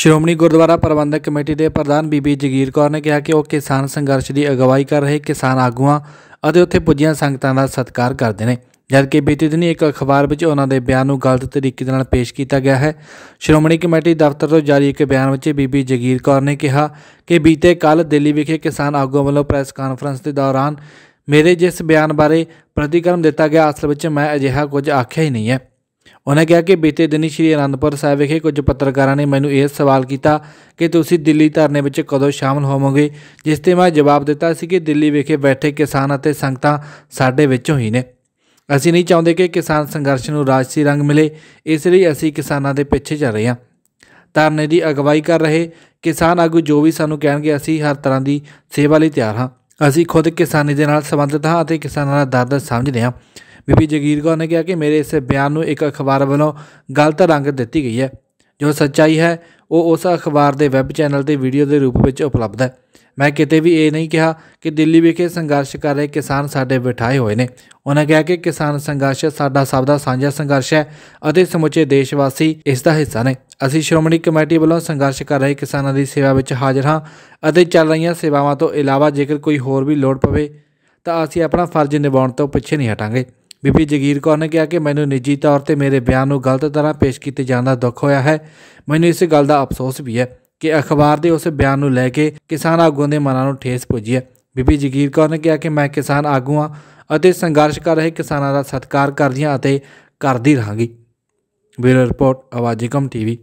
ਸ਼੍ਰੋਮਣੀ ਗੁਰਦੁਆਰਾ ਪ੍ਰਬੰਧਕ committee ਦੇ ਪ੍ਰਧਾਨ ਬੀਬੀ ਜਗੀਰ ਕੌਰ ਨੇ ਕਿਹਾ ਕਿ ਉਹ ਕਿਸਾਨ ਸੰਘਰਸ਼ ਦੀ ਅਗਵਾਈ ਕਰ ਰਹੇ ਕਿਸਾਨ ਆਗੂਆਂ ਅਤੇ ਉੱਥੇ ਪੁੱਜੀਆਂ ਸੰਗਤਾਂ ਦਾ ਸਤਿਕਾਰ ਕਰਦੇ ਨੇ ਜਦਕਿ ਬੀਤੇ ਦਿਨੀ ਇੱਕ ਅਖਬਾਰ ਵਿੱਚ ਉਹਨਾਂ ਦੇ ਬਿਆਨ ਨੂੰ ਗਲਤ ਤਰੀਕੇ ਨਾਲ ਪੇਸ਼ ਕੀਤਾ ਗਿਆ ਹੈ ਸ਼੍ਰੋਮਣੀ ਕਮੇਟੀ ਦਫ਼ਤਰ ਤੋਂ ਜਾਰੀ ਇੱਕ ਬਿਆਨ ਵਿੱਚ ਬੀਬੀ ਜਗੀਰ ਕੌਰ ਨੇ ਕਿਹਾ ਕਿ ਬੀਤੇ ਕੱਲ ਦਿੱਲੀ ਵਿਖੇ ਕਿਸਾਨ ਆਗੂਆਂ ਵੱਲੋਂ ਪ੍ਰੈਸ ਕਾਨਫਰੰਸ ਦੇ ਦੌਰਾਨ ਮੇਰੇ ਜਿਸ ਬਿਆਨ ਬਾਰੇ ਪ੍ਰਤੀਕਰਮ ਦਿੱਤਾ ਗਿਆ ਅਸਲ ਵਿੱਚ ਮੈਂ ਅਜਿਹਾ ਕੁਝ ਆਖਿਆ ਹੀ ਨਹੀਂ ਹੈ ਉਹਨੇ ਕਿਹਾ ਕਿ ਬੀਤੇ ਦਿਨੀ ਸ਼੍ਰੀ ਅਨੰਦਪੁਰ ਸਾਹਿਬ ਵਿਖੇ ਕੁਝ ਪੱਤਰਕਾਰਾਂ ਨੇ ਮੈਨੂੰ ਇਹ ਸਵਾਲ ਕੀਤਾ ਕਿ ਤੁਸੀਂ ਦਿੱਲੀ ਧਰਨੇ ਵਿੱਚ ਕਦੋਂ ਸ਼ਾਮਲ ਹੋਵੋਗੇ ਜਿਸ ਤੇ ਮੈਂ ਜਵਾਬ ਦਿੱਤਾ ਸੀ ਕਿ ਦਿੱਲੀ ਵਿਖੇ ਬੈਠੇ ਕਿਸਾਨ ਅਤੇ ਸੰਗਤਾਂ ਸਾਡੇ ਵਿੱਚੋਂ ਹੀ ਨੇ ਅਸੀਂ ਨਹੀਂ ਚਾਹੁੰਦੇ ਕਿ ਕਿਸਾਨ ਸੰਘਰਸ਼ ਨੂੰ ਰਾਜਸੀ ਰੰਗ ਮਿਲੇ ਇਸ ਲਈ ਅਸੀਂ ਕਿਸਾਨਾਂ ਦੇ ਪਿੱਛੇ ਚੱਲ ਰਹੇ ਹਾਂ ਧਰਨੇ ਦੀ ਅਗਵਾਈ ਕਰ ਰਹੇ ਕਿਸਾਨ ਆਗੂ ਜੋ ਵੀ ਸਾਨੂੰ ਕਹਿਣਗੇ ਅਸੀਂ ਹਰ ਤਰ੍ਹਾਂ ਦੀ ਸੇਵਾ ਲਈ ਤਿਆਰ ਹਾਂ ਅਸੀਂ ਖੁਦ ਕਿਸਾਨੀ ਦੇ ਨਾਲ ਸੰਬੰਧਿਤ ਹਾਂ ਅਤੇ ਕਿਸਾਨਾਂ ਦਾ ਦਰਦ ਸਮਝਦੇ ਹਾਂ ਬੀਬੀ ਜਗੀਰ ਕੌਰ ਨੇ ਕਿਹਾ ਕਿ ਮੇਰੇ ਇਸ ਬਿਆਨ ਨੂੰ ਇੱਕ ਅਖਬਾਰ ਵੱਲੋਂ ਗਲਤ ਰੰਗ ਦਿੱਤੀ ਗਈ ਹੈ ਜੋ ਸੱਚਾਈ ਹੈ ਉਹ ਉਸ ਅਖਬਾਰ ਦੇ ਵੈਬ ਚੈਨਲ ਤੇ ਵੀਡੀਓ ਦੇ ਰੂਪ ਵਿੱਚ ਉਪਲਬਧ ਹੈ ਮੈਂ ਕਿਤੇ ਵੀ ਇਹ ਨਹੀਂ ਕਿਹਾ ਕਿ ਦਿੱਲੀ ਵਿਖੇ ਸੰਘਰਸ਼ ਕਰ ਰਹੇ ਕਿਸਾਨ ਸਾਡੇ ਬਿਠਾਏ ਹੋਏ ਨੇ ਉਹਨਾਂ ਕਿਹਾ ਕਿ ਕਿਸਾਨ ਸੰਘਰਸ਼ ਸਾਡਾ ਸਭ ਦਾ ਸਾਂਝਾ ਸੰਘਰਸ਼ ਹੈ ਅਤੇ ਸਮੁੱਚੇ ਦੇਸ਼ ਵਾਸੀ ਇਸ ਦਾ ਹਿੱਸਾ ਨੇ ਅਸੀਂ ਸ਼੍ਰੋਮਣੀ ਕਮੇਟੀ ਵੱਲੋਂ ਸੰਘਰਸ਼ ਕਰ ਰਹੇ ਕਿਸਾਨਾਂ ਦੀ ਸੇਵਾ ਵਿੱਚ ਹਾਜ਼ਰ ਹਾਂ ਅਤੇ ਚੱਲ ਰਹੀਆਂ ਸੇਵਾਵਾਂ ਤੋਂ ਇਲਾਵਾ ਜੇਕਰ ਕੋਈ ਹੋਰ ਵੀ ਲੋੜ ਪਵੇ ਤਾਂ ਅਸੀਂ ਆਪਣਾ ਫਰਜ਼ ਨਿਭਾਉਣ ਤੋਂ ਪਿੱਛੇ ਨਹੀਂ ਹਟਾਂਗੇ ਬੀਬੀ ਜਗੀਰ ਕੌਰ ਨੇ ਕਿਹਾ ਕਿ ਮੈਨੂੰ ਨਿੱਜੀ ਤੌਰ ਤੇ ਮੇਰੇ ਬਿਆਨ ਨੂੰ ਗਲਤ ਤਰ੍ਹਾਂ ਪੇਸ਼ ਕੀਤੇ ਜਾਣ ਦਾ ਦੁੱਖ ਹੋਇਆ ਹੈ ਮੈਨੂੰ ਇਸ ਗੱਲ ਦਾ ਅਫਸੋਸ ਵੀ ਹੈ ਕਿ ਅਖਬਾਰ ਦੇ ਉਸ ਬਿਆਨ ਨੂੰ ਲੈ ਕੇ ਕਿਸਾਨ ਆਗੂਆਂ ਦੇ ਮਨਾਂ ਨੂੰ ਠੇਸ ਪੁੱਜੀ ਹੈ ਬੀਬੀ ਜਗੀਰ ਕੌਰ ਨੇ ਕਿਹਾ ਕਿ ਮੈਂ ਕਿਸਾਨ ਆਗੂਆਂ ਅਤੇ ਸੰਘਰਸ਼ ਕਰ ਰਹੇ ਕਿਸਾਨਾਂ ਦਾ ਸਤਿਕਾਰ ਕਰਦੀ ਹਾਂ ਅਤੇ ਕਰਦੀ ਰਹਾਂਗੀ ਬੀਰ ਰਿਪੋਰਟ ਆਵਾਜ਼ੀ ਕਮ ਟੀਵੀ